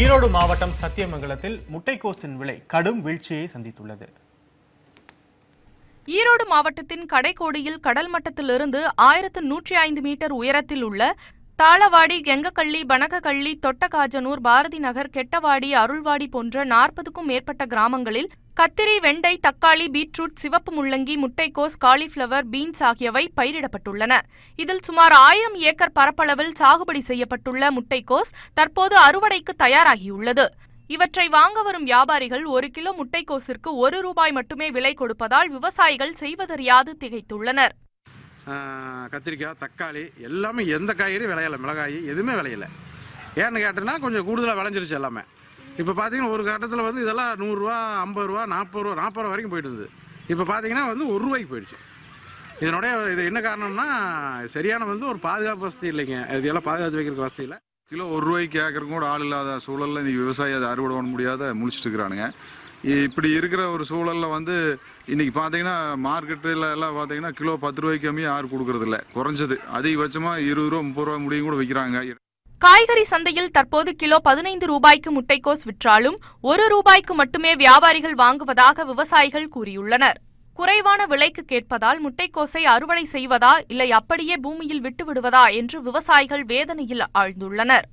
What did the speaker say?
ஈரோடு மாவட்டம் சத்தியமங்கலத்தில் முட்டைக்கோசின் விலை கடும் வீழ்ச்சியை சந்தித்துள்ளது ஈரோடு மாவட்டத்தின் கடைக்கோடியில் கடல் மட்டத்திலிருந்து ஆயிரத்து நூற்றி ஐந்து மீட்டர் உயரத்தில் உள்ள தாளவாடி கெங்கக்கள்ளி பனகக்கள்ளி தொட்டகாஜனூர் பாரதி நகர் கெட்டவாடி அருள்வாடி போன்ற நாற்பதுக்கும் மேற்பட்ட கிராமங்களில் கத்திரி வெண்டை தக்காளி பீட்ரூட் சிவப்பு முள்ளங்கி முட்டைக்கோஸ் காலிஃபிளவர் பீன்ஸ் ஆகியவை பயிரிடப்பட்டுள்ளன இதில் சுமார் ஆயிரம் ஏக்கர் பரப்பளவில் சாகுபடி செய்யப்பட்டுள்ள முட்டைக்கோஸ் தற்போது அறுவடைக்கு தயாராகியுள்ளது இவற்றை வாங்க வரும் வியாபாரிகள் ஒரு கிலோ முட்டைக்கோசிற்கு ஒரு ரூபாய் மட்டுமே விலை கொடுப்பதால் விவசாயிகள் செய்வதறியாது திகைத்துள்ளனர் கத்திரிக்காய் தக்காளி எல்லாமே எந்த காய்கறி விளையலை மிளகாய் எதுவுமே விளையலை ஏன்னு கேட்டோன்னா கொஞ்சம் கூடுதலாக விளைஞ்சிருச்சு எல்லாமே இப்போ பார்த்தீங்கன்னா ஒரு கட்டத்தில் வந்து இதெல்லாம் நூறுரூவா ஐம்பது ரூபா நாற்பது ரூபா நாற்பது ரூபா வரைக்கும் போயிட்டு இருந்தது இப்போ பார்த்தீங்கன்னா வந்து ஒரு ரூபாய்க்கு போயிடுச்சு இதனுடைய இது என்ன காரணம்னா சரியான வந்து ஒரு பாதுகாப்பு வசதி இல்லைங்க இதெல்லாம் பாதுகாத்து வைக்கிற வசதி இல்லை கிலோ ஒரு ரூபாய்க்கு ஏக்கருக்கு கூட ஆள் இல்லாத சூழலில் இன்றைக்கி விவசாயி அதை அறுவடை பண்ண முடியாத முடிச்சுட்டு இருக்கிறானுங்க இப்படி இருக்கிற ஒரு சூழலில் வந்து இன்றைக்கி பார்த்தீங்கன்னா மார்க்கெட்டில் எல்லாம் பார்த்தீங்கன்னா கிலோ பத்து ரூபாய்க்கு கம்மியாக யாரும் கொடுக்குறதில்ல குறைஞ்சது அதிகபட்சமாக இருபது ரூபா முப்பது ரூபா முடியும் கூட விற்கிறாங்க காய்கறி சந்தையில் தற்போது கிலோ பதினைந்து ரூபாய்க்கு முட்டைக்கோஸ் விற்றாலும் ஒரு ரூபாய்க்கு மட்டுமே வியாபாரிகள் வாங்குவதாக விவசாயிகள் கூறியுள்ளனர் குறைவான விலைக்கு கேட்பதால் முட்டைக்கோசை அறுவடை செய்வதா இல்லை அப்படியே பூமியில் விட்டுவிடுவதா என்று விவசாயிகள் வேதனையில் ஆழ்ந்துள்ளனர்